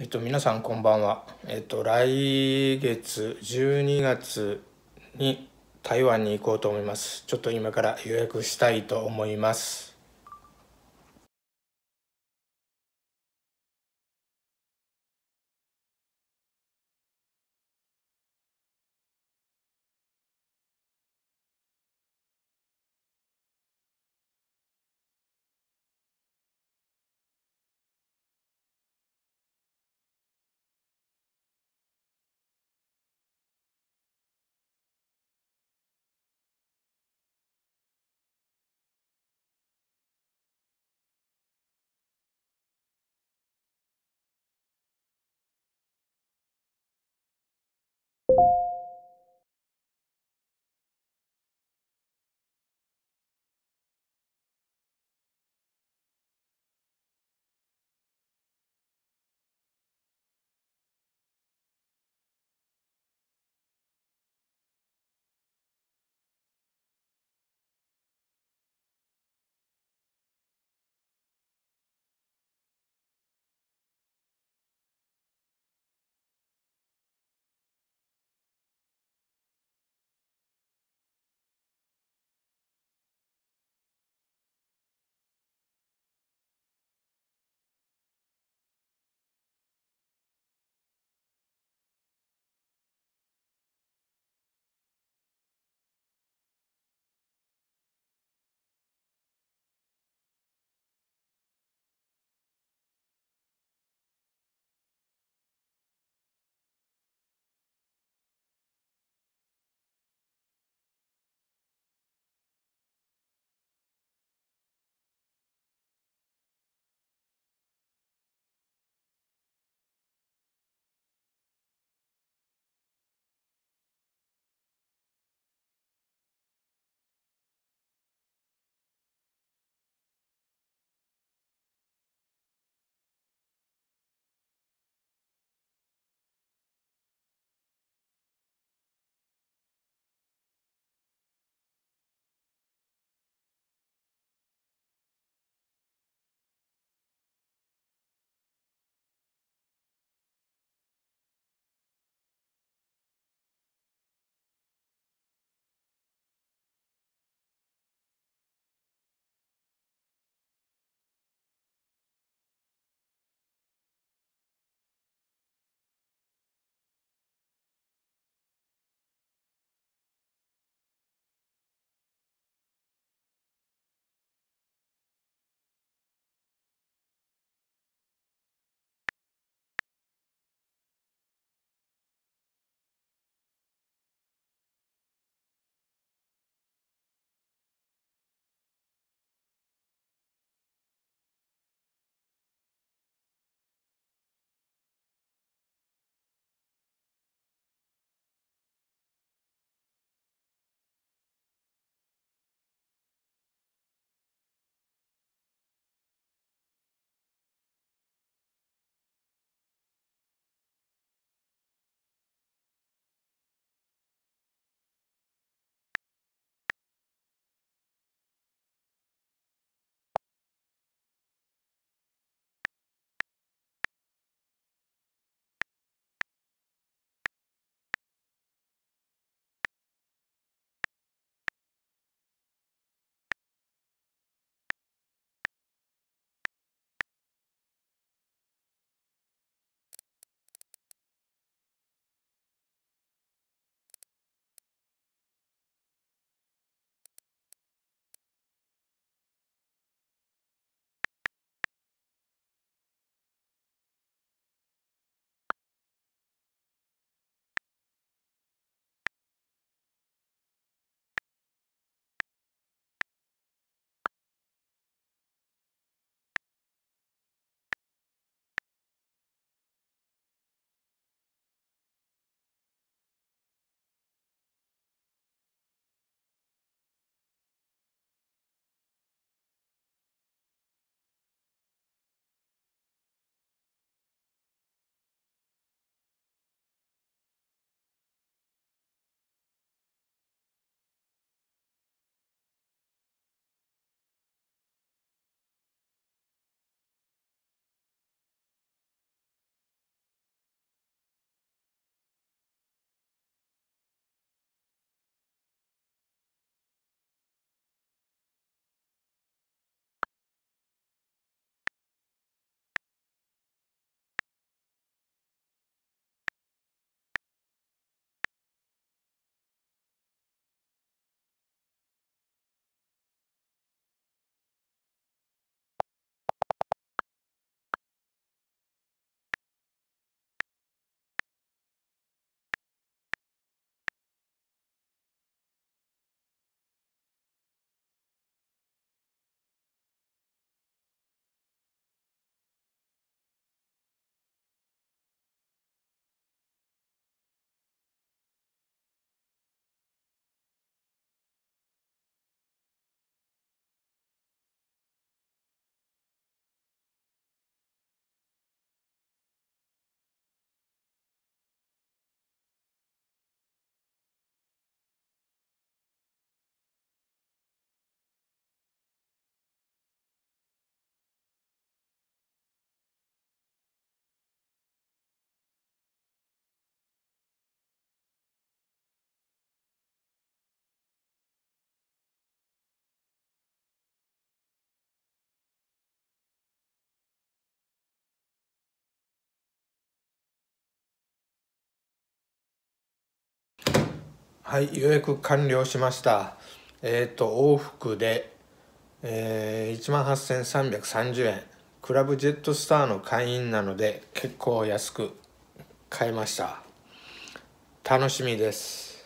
えっと、皆さんこんばんは。えっと、来月12月に台湾に行こうと思います。ちょっと今から予約したいと思います。はい予約完了しましたえっ、ー、と往復で、えー、18,330円クラブジェットスターの会員なので結構安く買いました楽しみです